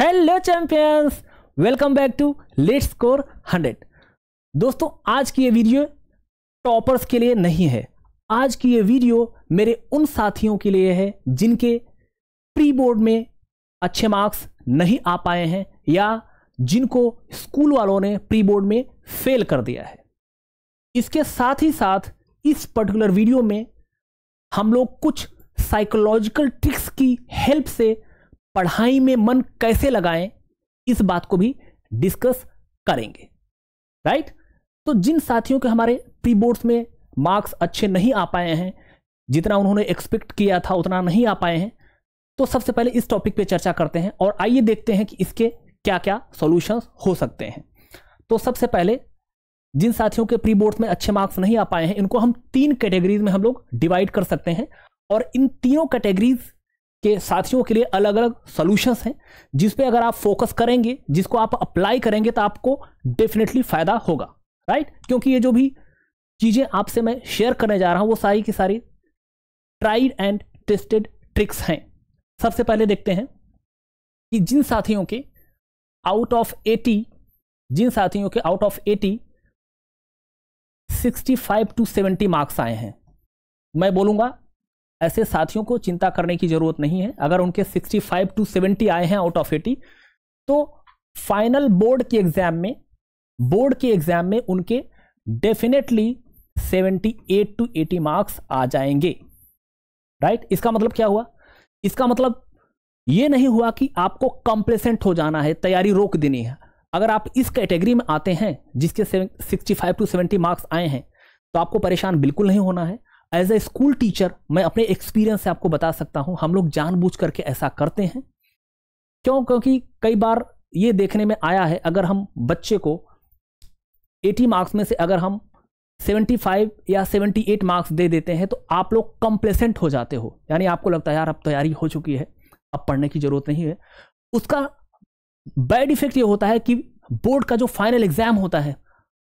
Hello champions welcome back to let's score 100 दोस्तों आज की ये वीडियो टॉपर्स के लिए नहीं है आज की ये वीडियो मेरे उन साथियों के लिए है जिनके प्री बोर्ड में अच्छे मार्क्स नहीं आ पाए हैं या जिनको स्कूल वालों ने प्री बोर्ड में फेल कर दिया है इसके साथ ही साथ इस पर्टिकुलर वीडियो में हम लोग कुछ साइकोलॉजिकल ट्रिक्स की हेल्प से पढ़ाई में मन कैसे लगाएं इस बात को भी डिस्कस करेंगे राइट तो जिन साथियों के हमारे प्री बोर्ड्स में मार्क्स अच्छे नहीं आ पाए हैं जितना उन्होंने एक्सपेक्ट किया था उतना नहीं आ पाए हैं तो सबसे पहले इस टॉपिक पे चर्चा करते हैं और आइए देखते हैं कि इसके क्या क्या सॉल्यूशंस हो सकते हैं तो सबसे पहले जिन साथियों के प्री बोर्ड्स में अच्छे मार्क्स नहीं आ पाए हैं इनको हम तीन कैटेगरीज में हम लोग डिवाइड कर सकते हैं और इन तीनों कैटेगरीज के साथियों के लिए अलग अलग सोल्यूशन हैं जिस पे अगर आप फोकस करेंगे जिसको आप अप्लाई करेंगे तो आपको डेफिनेटली फायदा होगा राइट क्योंकि ये जो भी चीज़ें आपसे मैं शेयर करने जा रहा हूं वो सारी की सारी ट्राइड एंड टेस्टेड ट्रिक्स हैं सबसे पहले देखते हैं कि जिन साथियों के आउट ऑफ एटी जिन साथियों के out of eighty sixty five to seventy marks आए हैं मैं बोलूंगा ऐसे साथियों को चिंता करने की जरूरत नहीं है अगर उनके 65 टू 70 आए हैं आउट ऑफ 80 तो फाइनल बोर्ड के एग्जाम में बोर्ड के एग्जाम में उनके डेफिनेटली 78 टू 80 मार्क्स आ जाएंगे राइट इसका मतलब क्या हुआ इसका मतलब ये नहीं हुआ कि आपको कंप्लेसेंट हो जाना है तैयारी रोक देनी है अगर आप इस कैटेगरी में आते हैं जिसके sixty five to seventy marks आए हैं तो आपको परेशान बिल्कुल नहीं होना है एज ए स्कूल टीचर मैं अपने एक्सपीरियंस से आपको बता सकता हूं हम लोग जानबूझ करके ऐसा करते हैं क्यों क्योंकि कई बार ये देखने में आया है अगर हम बच्चे को 80 मार्क्स में से अगर हम 75 या 78 मार्क्स दे देते हैं तो आप लोग कंप्लेसेंट हो जाते हो यानी आपको लगता है यार अब तैयारी तो हो चुकी है अब पढ़ने की जरूरत नहीं है उसका बैड इफेक्ट ये होता है कि बोर्ड का जो फाइनल एग्जाम होता है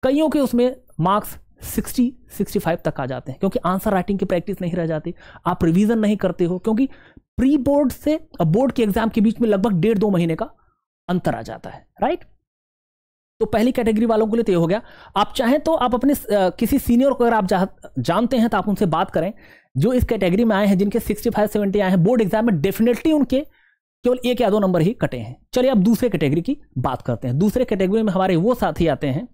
कईयों के उसमें मार्क्स सिक्सटी फाइव तक आ जाते हैं क्योंकि आंसर राइटिंग की प्रैक्टिस नहीं रह जाती आप रिवीजन नहीं करते हो क्योंकि प्री बोर्ड से बोर्ड के एग्जाम के बीच में लगभग डेढ़ दो महीने का अंतर आ जाता है राइट तो पहली कैटेगरी वालों के लिए तो ये हो गया आप चाहें तो आप अपने किसी सीनियर को अगर आप जा, जानते हैं तो आप उनसे बात करें जो इस कैटेगरी में आए हैं जिनके सिक्सटी फाइव सेवेंटी आए हैं बोर्ड एग्जाम में डेफिनेटली उनके केवल एक या दो नंबर ही कटे हैं चलिए अब दूसरे कैटेगरी की बात करते हैं दूसरे कैटेगरी में हमारे वो साथी आते हैं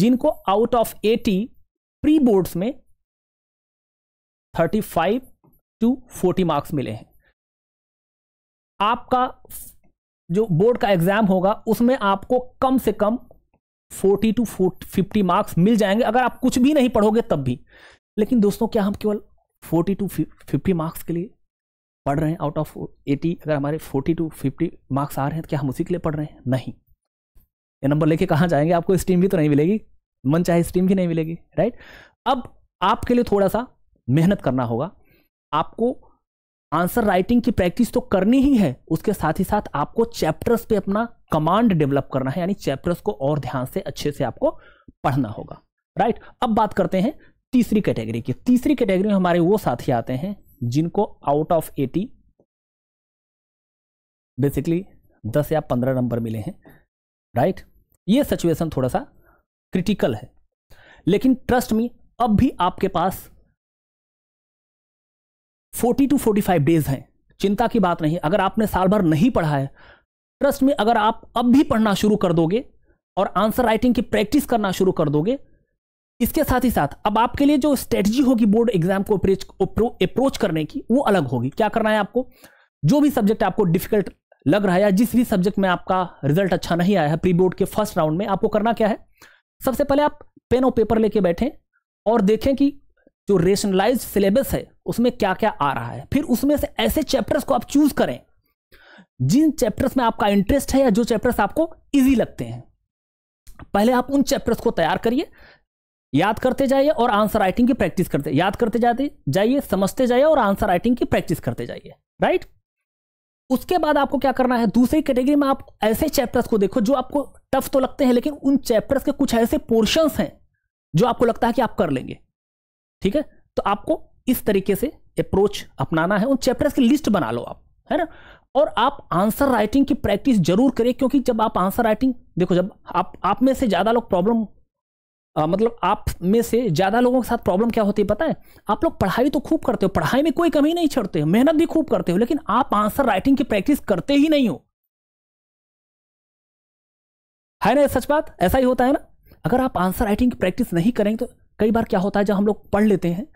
जिनको out of eighty pre boards में 35 टू 40 मार्क्स मिले हैं आपका जो बोर्ड का एग्जाम होगा उसमें आपको कम से कम 40 टू 50 मार्क्स मिल जाएंगे अगर आप कुछ भी नहीं पढ़ोगे तब भी लेकिन दोस्तों क्या हम केवल 40 टू 50 मार्क्स के लिए पढ़ रहे हैं आउट ऑफ 80 अगर हमारे 40 टू 50 मार्क्स आ रहे हैं तो क्या हम उसी के लिए पढ़ रहे हैं नहीं ये नंबर लेके कहाँ जाएंगे आपको स्टीम भी तो नहीं मिलेगी मन चाहे स्ट्रीम की नहीं मिलेगी राइट अब आपके लिए थोड़ा सा मेहनत करना होगा आपको आंसर राइटिंग की प्रैक्टिस तो करनी ही है उसके साथ ही साथ आपको चैप्टर्स पे अपना कमांड डेवलप करना है यानी चैप्टर्स को और ध्यान से अच्छे से आपको पढ़ना होगा राइट अब बात करते हैं तीसरी कैटेगरी की तीसरी कैटेगरी में हमारे वो साथी आते हैं जिनको आउट ऑफ एटी बेसिकली दस या पंद्रह नंबर मिले हैं राइट ये सिचुएशन थोड़ा सा क्रिटिकल है लेकिन ट्रस्ट में अब भी आपके पास 40 टू 45 डेज हैं चिंता की बात नहीं अगर आपने साल भर नहीं पढ़ा है ट्रस्ट में अगर आप अब भी पढ़ना शुरू कर दोगे और आंसर राइटिंग की प्रैक्टिस करना शुरू कर दोगे इसके साथ ही साथ अब आपके लिए जो स्ट्रेटजी होगी बोर्ड एग्जाम को अप्रोच करने की वो अलग होगी क्या करना है आपको जो भी सब्जेक्ट आपको डिफिकल्ट लग रहा है या जिस भी सब्जेक्ट में आपका रिजल्ट अच्छा नहीं आया है प्री बोर्ड के फर्स्ट राउंड में आपको करना क्या है सबसे पहले आप पेन और पेपर लेके बैठें और देखें कि जो रेशनलाइज सिलेबस है उसमें क्या क्या आ रहा है फिर उसमें से ऐसे चैप्टर्स को आप चूज करें जिन चैप्टर्स में आपका इंटरेस्ट है या जो चैप्टर्स आपको इजी लगते हैं पहले आप उन चैप्टर्स को तैयार करिए याद करते जाइए और आंसर राइटिंग की प्रैक्टिस करते याद करते जाते जाइए समझते जाइए और आंसर राइटिंग की प्रैक्टिस करते जाइए राइट उसके बाद आपको क्या करना है दूसरी कैटेगरी में आप ऐसे चैप्टर्स को देखो जो आपको टफ तो लगते हैं लेकिन उन चैप्टर्स के कुछ ऐसे पोर्शंस हैं जो आपको लगता है कि आप कर लेंगे ठीक है तो आपको इस तरीके से अप्रोच अपनाना है उन चैप्टर्स की लिस्ट बना लो आप है ना और आप आंसर राइटिंग की प्रैक्टिस जरूर करें क्योंकि जब आप आंसर राइटिंग देखो जब आप आप में से ज़्यादा लोग प्रॉब्लम मतलब आप में से ज़्यादा लोगों के साथ प्रॉब्लम क्या होती है पता है आप लोग पढ़ाई तो खूब करते हो पढ़ाई में कोई कमी नहीं छोड़ते हो मेहनत भी खूब करते हो लेकिन आप आंसर राइटिंग की प्रैक्टिस करते ही नहीं हो है ना सच बात ऐसा ही होता है ना अगर आप आंसर राइटिंग की प्रैक्टिस नहीं करेंगे तो कई बार क्या होता है जब हम लोग पढ़ लेते हैं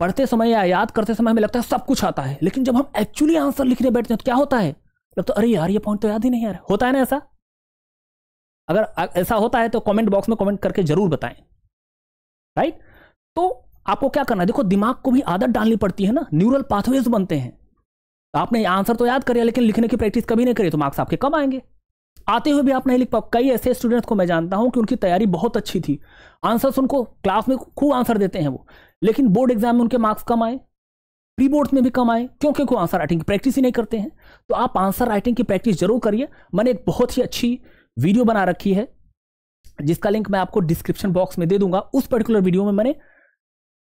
पढ़ते समय या याद करते समय हमें लगता है सब कुछ आता है लेकिन जब हम एक्चुअली आंसर लिखने बैठते हैं तो क्या होता है लगता मतलब तो है अरे यार ये पॉइंट तो याद ही नहीं यार होता है ना ऐसा अगर ऐसा होता है तो कमेंट बॉक्स में कमेंट करके जरूर बताएं राइट तो आपको क्या करना है देखो दिमाग को भी आदत डालनी पड़ती है ना न्यूरल पाथवेज बनते हैं तो आपने आंसर तो याद कर लिया लेकिन लिखने की प्रैक्टिस कभी नहीं करी तो मार्क्स आपके कम आएंगे आते हुए भी आप नहीं लिख पाओ कई ऐसे स्टूडेंट्स को मैं जानता हूं कि उनकी तैयारी बहुत अच्छी थी आंसर्स उनको क्लास में खूब आंसर देते हैं वो लेकिन बोर्ड एग्जाम में उनके मार्क्स कम आए प्री बोर्ड्स में भी कम आए क्योंकि को आंसर राइटिंग की प्रैक्टिस ही नहीं करते हैं तो आप आंसर राइटिंग की प्रैक्टिस जरूर करिए मैंने एक बहुत ही अच्छी वीडियो बना रखी है जिसका लिंक मैं आपको डिस्क्रिप्शन बॉक्स में दे दूंगा उस पर्टिकुलर वीडियो में मैंने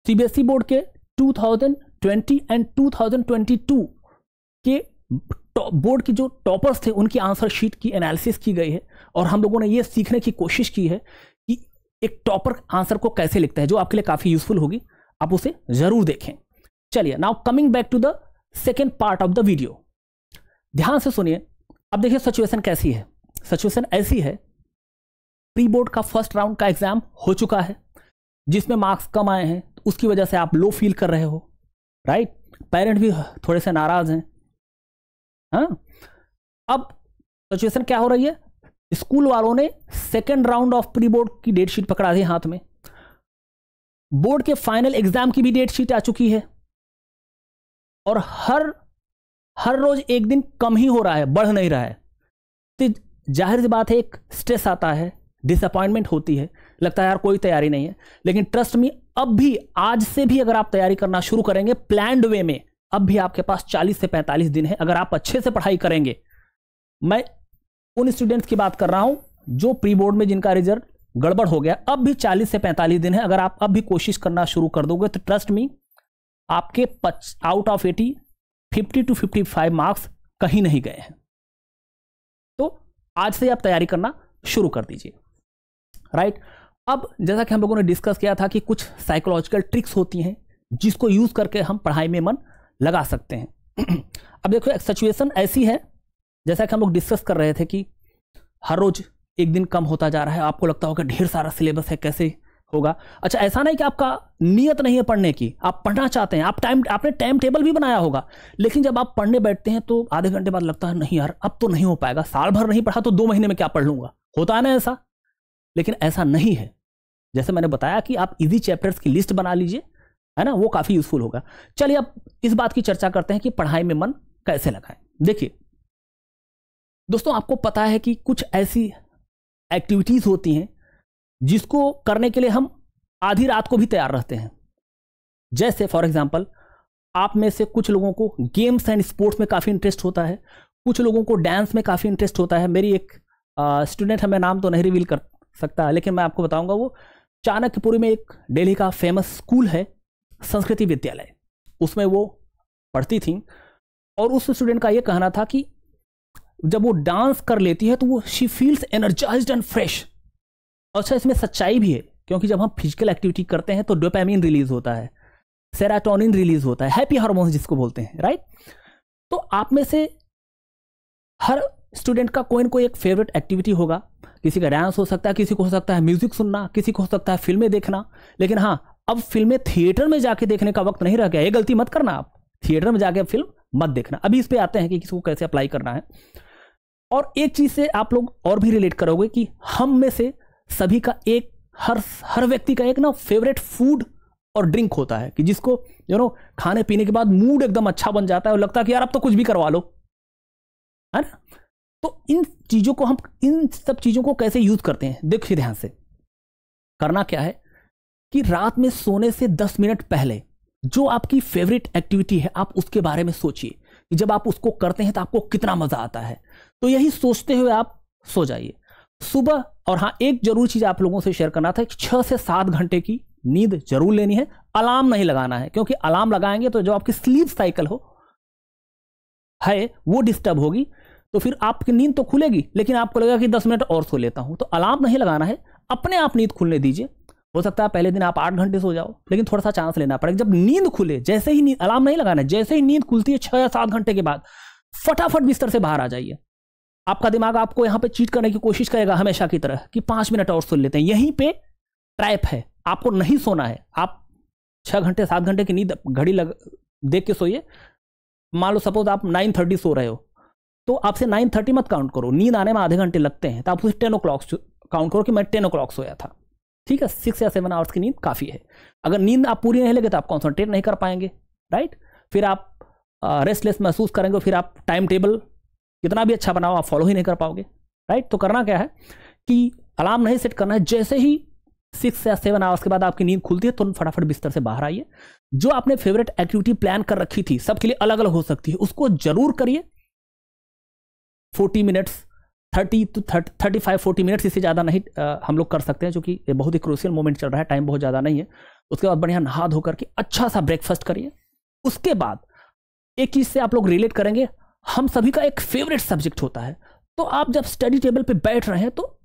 सीबीएसई बोर्ड e के 2020 एंड 2022 के बोर्ड तो की जो टॉपर्स थे उनकी आंसर शीट की एनालिसिस की गई है और हम लोगों ने ये सीखने की कोशिश की है कि एक टॉपर आंसर को कैसे लिखता है जो आपके लिए काफ़ी यूजफुल होगी आप उसे ज़रूर देखें चलिए now coming back to the second part of the video ध्यान से सुनिए अब देखिए सिचुएशन कैसी है सिचुएशन ऐसी है प्री बोर्ड का फर्स्ट राउंड का एग्जाम हो चुका है जिसमें मार्क्स कम आए हैं तो उसकी वजह से आप लो फील कर रहे हो राइट पेरेंट भी थोड़े से नाराज़ हैं हाँ अब सिचुएशन क्या हो रही है स्कूल वालों ने second round of pre board की डेटशीट पकड़ा दी हाथ में बोर्ड के फाइनल एग्जाम की भी डेट शीट आ चुकी है और हर हर रोज एक दिन कम ही हो रहा है बढ़ नहीं रहा है तो जाहिर सी बात है एक स्ट्रेस आता है डिसअपॉइंटमेंट होती है लगता है यार कोई तैयारी नहीं है लेकिन ट्रस्ट में अब भी आज से भी अगर आप तैयारी करना शुरू करेंगे प्लैंड वे में अब भी आपके पास 40 से 45 दिन है अगर आप अच्छे से पढ़ाई करेंगे मैं उन स्टूडेंट्स की बात कर रहा हूं जो प्री बोर्ड में जिनका रिजल्ट गड़बड़ हो गया अब भी 40 से 45 दिन है अगर आप अब भी कोशिश करना शुरू कर दोगे तो ट्रस्ट मी आपके आउट ऑफ 80 50 टू 55 मार्क्स कहीं नहीं गए हैं तो आज से आप तैयारी करना शुरू कर दीजिए राइट अब जैसा कि हम लोगों ने डिस्कस किया था कि कुछ साइकोलॉजिकल ट्रिक्स होती हैं जिसको यूज़ करके हम पढ़ाई में मन लगा सकते हैं अब देखो एक सिचुएशन ऐसी है जैसा कि हम लोग डिस्कस कर रहे थे कि हर रोज़ एक दिन कम होता जा रहा है आपको लगता होगा ढेर सारा सिलेबस है कैसे होगा अच्छा ऐसा नहीं कि आपका नियत नहीं है पढ़ने की आप पढ़ना चाहते हैं आप टाइम आपने टाइम टेबल भी बनाया होगा लेकिन जब आप पढ़ने बैठते हैं तो आधे घंटे बाद लगता है नहीं यार अब तो नहीं हो पाएगा साल भर नहीं पढ़ा तो दो महीने में क्या पढ़ लूंगा होता है ना ऐसा लेकिन ऐसा नहीं है जैसे मैंने बताया कि आप इजी चैप्टर्स की लिस्ट बना लीजिए है ना वो काफ़ी यूजफुल होगा चलिए अब इस बात की चर्चा करते हैं कि पढ़ाई में मन कैसे लगाएं देखिए दोस्तों आपको पता है कि कुछ ऐसी एक्टिविटीज़ होती हैं जिसको करने के लिए हम आधी रात को भी तैयार रहते हैं जैसे फॉर एग्जाम्पल आप में से कुछ लोगों को गेम्स एंड स्पोर्ट्स में काफ़ी इंटरेस्ट होता है कुछ लोगों को डांस में काफ़ी इंटरेस्ट होता है मेरी एक स्टूडेंट है मैं नाम तो नहीं रिवील कर सकता लेकिन मैं आपको बताऊंगा वो चाणक्यपुरी में एक दिल्ली का फेमस स्कूल है संस्कृति विद्यालय उसमें वो पढ़ती थी और उस स्टूडेंट का ये कहना था कि जब वो डांस कर लेती है तो वो she feels energise and fresh अच्छा इसमें सच्चाई भी है क्योंकि जब हम फिजिकल एक्टिविटी करते हैं तो डोपामिन रिलीज होता है सेराटोनिन रिलीज होता है हैप्पी हार्मोन्स जिसको बोलते हैं राइट तो आप में से हर स्टूडेंट का कोई ना कोई एक फेवरेट एक्टिविटी होगा किसी का डांस हो सकता है किसी को हो सकता है म्यूजिक सुनना किसी को हो सकता है फिल्में देखना लेकिन हाँ अब फिल्में थिएटर में जाके देखने का वक्त नहीं रह गया ये गलती मत करना आप थिएटर में जाके फिल्म मत देखना अभी इस पर आते हैं कि किसको कैसे अप्लाई करना है और एक चीज़ से आप लोग और भी रिलेट करोगे कि हम में से सभी का एक हर हर व्यक्ति का एक ना फेवरेट फूड और ड्रिंक होता है कि जिसको यू नो खाने पीने के बाद मूड एकदम अच्छा बन जाता है और लगता है कि यार अब तो कुछ भी करवा लो है ना तो इन चीज़ों को हम इन सब चीज़ों को कैसे यूज़ करते हैं देखिए ध्यान से करना क्या है कि रात में सोने से दस मिनट पहले जो आपकी फेवरेट एक्टिविटी है आप उसके बारे में सोचिए कि जब आप उसको करते हैं तो आपको कितना मजा आता है तो यही सोचते हुए आप सो जाइए सुबह और हाँ एक जरूर चीज आप लोगों से शेयर करना था कि छह से सात घंटे की नींद जरूर लेनी है अलार्म नहीं लगाना है क्योंकि अलार्म लगाएंगे तो जो आपकी स्लीप साइकिल हो है वो डिस्टर्ब होगी तो फिर आपकी नींद तो खुलेगी लेकिन आपको लगेगा कि दस मिनट और सो लेता हूं तो अलार्म नहीं लगाना है अपने आप नींद खुलने दीजिए हो सकता है पहले दिन आप आठ घंटे सो जाओ लेकिन थोड़ा सा चांस लेना पड़ेगा जब नींद खुले जैसे ही अलार्म नहीं लगाना जैसे ही नींद खुलती है छह या सात घंटे के बाद फटाफट बिस्तर से बाहर आ जाइए आपका दिमाग आपको यहाँ पे चीट करने की कोशिश करेगा हमेशा की तरह कि पांच मिनट और सुन लेते हैं यहीं पे ट्रैप है आपको नहीं सोना है आप छह घंटे सात घंटे की नींद घड़ी लग देख के सोइए मान लो सपोज आप नाइन थर्टी सो रहे हो तो आपसे नाइन थर्टी मत काउंट करो नींद आने में आधे घंटे लगते हैं तो आप उसे टेन ओ क्लॉक काउंट करो कि मैं टेन ओ क्लॉक सोया था ठीक है सिक्स या सेवन आवर्स की नींद काफ़ी है अगर नींद आप पूरी नहीं लेंगे तो आप कॉन्सनट्रेट नहीं कर पाएंगे राइट फिर आप रेस्टलेस महसूस करेंगे फिर आप टाइम टेबल कितना भी अच्छा बनाओ आप फॉलो ही नहीं कर पाओगे राइट तो करना क्या है कि अलार्म नहीं सेट करना है जैसे ही सिक्स या सेवन आवर्स के बाद आपकी नींद खुलती है तो फटाफट बिस्तर से बाहर आइए जो आपने फेवरेट एक्टिविटी प्लान कर रखी थी सबके लिए अलग अलग हो सकती है उसको जरूर करिए फोर्टी मिनट्स थर्टी टू तो thirty thirty five forty minutes इससे ज़्यादा नहीं आ, हम लोग कर सकते हैं क्योंकि बहुत ही क्रूशियल मोमेंट चल रहा है टाइम बहुत ज़्यादा नहीं है उसके बाद बढ़िया नहा धो करके अच्छा सा ब्रेकफास्ट करिए उसके बाद एक चीज़ से आप लोग रिलेट करेंगे हम सभी का एक फेवरेट सब्जेक्ट होता है तो आप जब स्टडी टेबल पर बैठ रहे हैं तो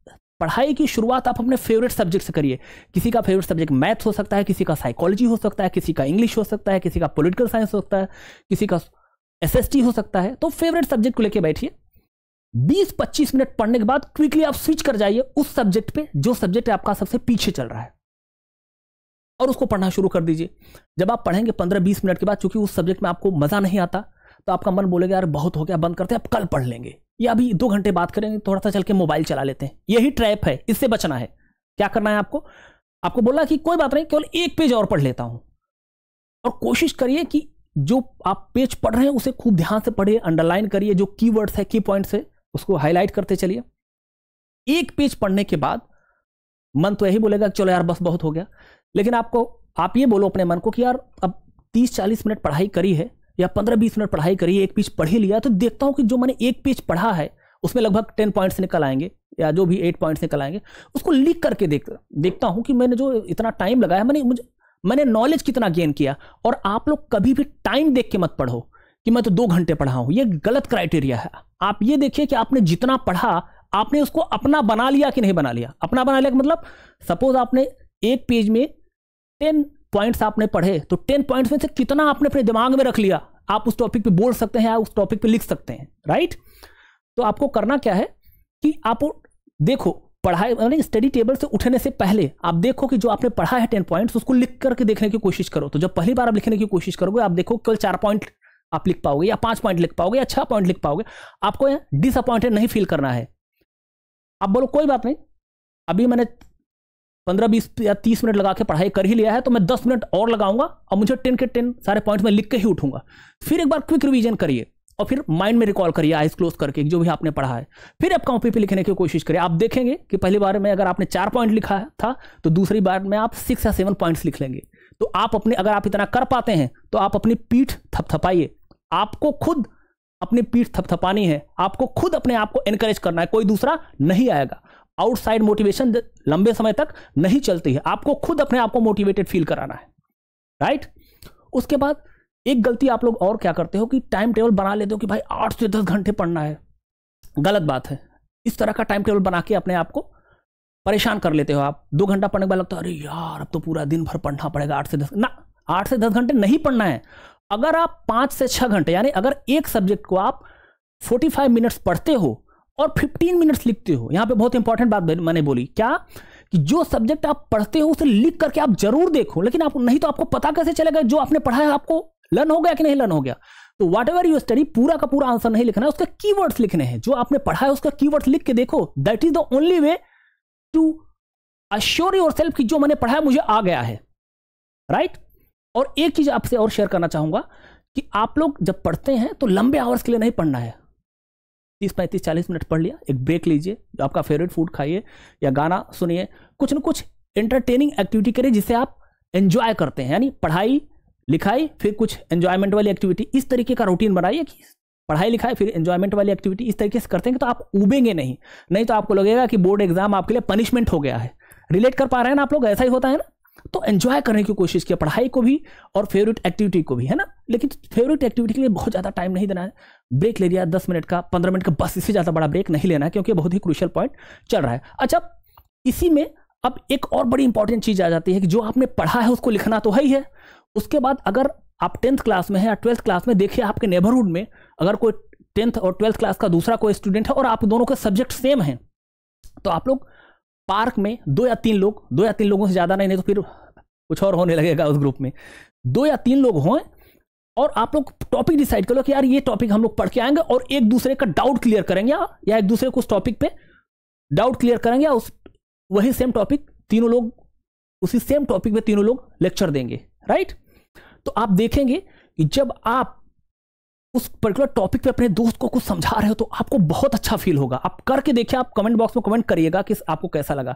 पढ़ाई की शुरुआत आप अपने फेवरेट सब्जेक्ट से करिए किसी का फेवरेट सब्जेक्ट मैथ हो सकता है किसी का साइकोलॉजी हो सकता है किसी का इंग्लिश हो सकता है किसी का पोलिटिकल साइंस हो सकता है किसी का एस हो सकता है तो फेवरेट सब्जेक्ट को लेकर बैठिए 20-25 मिनट पढ़ने के बाद क्विकली आप स्विच कर जाइए उस सब्जेक्ट पे जो सब्जेक्ट आपका सबसे पीछे चल रहा है और उसको पढ़ना शुरू कर दीजिए जब आप पढ़ेंगे 15-20 मिनट के बाद चूंकि उस सब्जेक्ट में आपको मज़ा नहीं आता तो आपका मन बोलेगा यार बहुत हो गया बंद करते हैं अब कल पढ़ लेंगे या अभी दो घंटे बात करेंगे थोड़ा सा चल के मोबाइल चला लेते हैं यही ट्रैप है इससे बचना है क्या करना है आपको आपको बोला कि कोई बात नहीं केवल एक पेज और पढ़ लेता हूं और कोशिश करिए कि जो आप पेज पढ़ रहे हैं उसे खूब ध्यान से पढ़िए अंडरलाइन करिए जो कीवर्ड्स है की पॉइंट्स है उसको हाईलाइट करते चलिए एक पेज पढ़ने के बाद मन तो यही बोलेगा चलो यार बस बहुत हो गया लेकिन आपको आप ये बोलो अपने मन को कि यार अब तीस चालीस मिनट पढ़ाई करी है या पंद्रह बीस मिनट पढ़ाई करी एक पेज पढ़ ही लिया तो देखता हूँ कि जो मैंने एक पेज पढ़ा है उसमें लगभग टेन पॉइंट्स निकल आएंगे या जो भी एट पॉइंट्स निकल आएंगे उसको लिख करके देख देखता हूँ कि मैंने जो इतना टाइम लगाया मैंने मुझे मैंने नॉलेज कितना गेन किया और आप लोग कभी भी टाइम देख के मत पढ़ो कि मैं तो दो घंटे पढ़ा हूं ये गलत क्राइटेरिया है आप ये देखिए कि आपने जितना पढ़ा आपने उसको अपना बना लिया कि नहीं बना लिया अपना बना लिया मतलब सपोज आपने एक पेज में टेन पॉइंट्स आपने पढ़े तो टेन पॉइंट्स में से कितना आपने अपने दिमाग में रख लिया आप उस टॉपिक पे बोल सकते हैं या उस टॉपिक पे लिख सकते हैं राइट तो आपको करना क्या है कि आप देखो पढ़ाई यानी स्टडी टेबल से उठने से पहले आप देखो कि जो आपने पढ़ा है टेन पॉइंट्स उसको लिख करके देखने की कोशिश करो तो जब पहली बार आप लिखने की कोशिश करोगे आप देखो केवल चार पॉइंट आप लिख पाओगे या पांच पॉइंट लिख पाओगे या छह पॉइंट लिख पाओगे आपको डिसअपॉइंटेड नहीं फील करना है आप बोलो कोई बात नहीं अभी मैंने पंद्रह बीस या तीस मिनट लगा के पढ़ाई कर ही लिया है तो मैं दस मिनट और लगाऊंगा और मुझे टेन के टेन सारे पॉइंट्स में लिख के ही उठूंगा फिर एक बार क्विक रिवीजन करिए और फिर माइंड में रिकॉल करिए आइज क्लोज करके जो भी आपने पढ़ा है फिर आप कॉपी पे लिखने की कोशिश करिए आप देखेंगे कि पहली बार में अगर आपने चार पॉइंट लिखा था तो दूसरी बार में आप सिक्स या सेवन पॉइंट्स लिख लेंगे तो आप अपने अगर आप इतना कर पाते हैं तो आप अपनी पीठ थपथपाइए आपको खुद अपनी पीठ थपथपानी है आपको खुद अपने आप को एनकरेज करना है कोई दूसरा नहीं आएगा आउटसाइड मोटिवेशन लंबे समय तक नहीं चलती है आपको खुद अपने आप को मोटिवेटेड फील कराना है राइट उसके बाद एक गलती आप लोग और क्या करते हो कि टाइम टेबल बना लेते हो कि भाई आठ से दस घंटे पढ़ना है गलत बात है इस तरह का टाइम टेबल बना के अपने आप को परेशान कर लेते हो आप दो घंटा पढ़ने के बाद लगता है अरे यार अब तो पूरा दिन भर पढ़ना पड़ेगा आठ से दस ना आठ से दस घंटे नहीं पढ़ना है अगर आप पाँच से छः घंटे यानी अगर एक सब्जेक्ट को आप 45 मिनट्स पढ़ते हो और 15 मिनट्स लिखते हो यहाँ पे बहुत इंपॉर्टेंट बात मैंने बोली क्या कि जो सब्जेक्ट आप पढ़ते हो उसे लिख करके आप जरूर देखो लेकिन आप नहीं तो आपको पता कैसे चलेगा जो आपने पढ़ा है आपको लर्न हो गया कि नहीं लर्न हो गया तो वाट एवर यू स्टडी पूरा का पूरा आंसर नहीं लिखना है उसके की लिखने हैं जो आपने पढ़ा है उसका की लिख के देखो that is the only way to assure your कि जो मैंने पढ़ा है मुझे आ गया है राइट right? और एक चीज़ आपसे और शेयर करना चाहूंगा कि आप लोग जब पढ़ते हैं तो लंबे आवर्स के लिए नहीं पढ़ना है तीस पैंतीस चालीस मिनट पढ़ लिया एक ब्रेक लीजिए आपका फेवरेट फूड खाइए या गाना सुनिए कुछ ना कुछ एंटरटेनिंग एक्टिविटी करिए जिसे आप एंजॉय करते हैं यानी पढ़ाई लिखाई फिर कुछ एंजॉयमेंट वाली एक्टिविटी इस तरीके का रूटीन बनाइए कि पढ़ाई लिखाई फिर एंजॉयमेंट वाली एक्टिविटी इस तरीके से करते हैं तो आप उबेंगे नहीं नहीं तो आपको लगेगा कि बोर्ड एग्जाम आपके लिए पनिशमेंट हो गया है रिलेट कर पा रहे हैं ना आप लोग ऐसा ही होता है ना तो एंजॉय करने की कोशिश किया पढ़ाई को भी और फेवरेट एक्टिविटी को भी है ना लेकिन फेवरेट एक्टिविटी के लिए बहुत ज़्यादा टाइम नहीं देना है ब्रेक ले लिया दस मिनट का पंद्रह मिनट का बस इससे ज़्यादा बड़ा ब्रेक नहीं लेना है क्योंकि बहुत ही क्रुशियल पॉइंट चल रहा है अच्छा इसी में अब एक और बड़ी इंपॉर्टेंट चीज़ आ जाती है कि जो आपने पढ़ा है उसको लिखना तो है ही है उसके बाद अगर आप टेंथ क्लास में है या ट्वेल्थ क्लास में देखिए आपके नेबरहुड में अगर कोई टेंथ और ट्वेल्थ क्लास का दूसरा कोई स्टूडेंट है और आप दोनों के सब्जेक्ट सेम हैं तो आप लोग पार्क में दो या तीन लोग दो या तीन लोगों से ज़्यादा नहीं नहीं तो फिर कुछ और होने लगेगा उस ग्रुप में दो या तीन लोग हों और आप लोग टॉपिक डिसाइड कर लो कि यार ये टॉपिक हम लोग पढ़ के आएंगे और एक दूसरे का डाउट क्लियर करेंगे या एक दूसरे को उस टॉपिक पे डाउट क्लियर करेंगे या उस वही सेम टॉपिक तीनों लोग उसी सेम टॉपिक पे तीनों लोग लेक्चर देंगे राइट तो आप देखेंगे कि जब आप उस पर्टिकुलर टॉपिक पे अपने दोस्त को कुछ समझा रहे हो तो आपको बहुत अच्छा फील होगा आप करके देखिए आप कमेंट बॉक्स में कमेंट करिएगा कि आपको कैसा लगा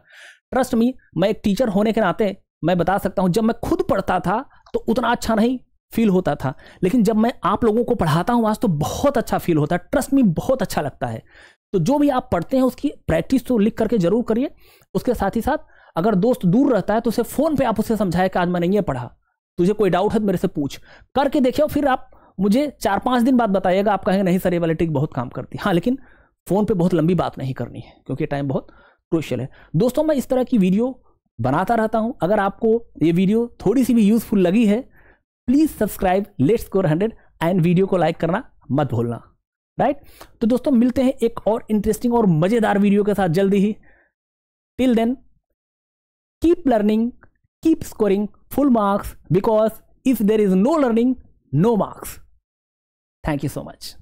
ट्रस्ट मी मैं एक टीचर होने के नाते मैं बता सकता हूँ जब मैं खुद पढ़ता था तो उतना अच्छा नहीं फील होता था लेकिन जब मैं आप लोगों को पढ़ाता हूँ आज तो बहुत अच्छा फील होता है ट्रस्ट मी बहुत अच्छा लगता है तो जो भी आप पढ़ते हैं उसकी प्रैक्टिस तो लिख करके जरूर करिए उसके साथ ही साथ अगर दोस्त दूर रहता है तो उसे फ़ोन पे आप उसे समझाए कि आज नहीं ये पढ़ा तुझे कोई डाउट है तो मेरे से पूछ करके देखिए फिर आप मुझे चार पांच दिन बाद बताइएगा आप कहेंगे नहीं सर ये वाली ट्रिक बहुत काम करती हाँ लेकिन फ़ोन पे बहुत लंबी बात नहीं करनी है क्योंकि टाइम बहुत क्रोशियल है दोस्तों मैं इस तरह की वीडियो बनाता रहता हूं अगर आपको ये वीडियो थोड़ी सी भी यूज़फुल लगी है please subscribe let's score hundred and video को लाइक करना मत भूलना राइट तो दोस्तों मिलते हैं एक और इंटरेस्टिंग और मज़ेदार वीडियो के साथ जल्दी ही till then keep learning keep scoring full marks because if there is no learning no marks Thank you so much.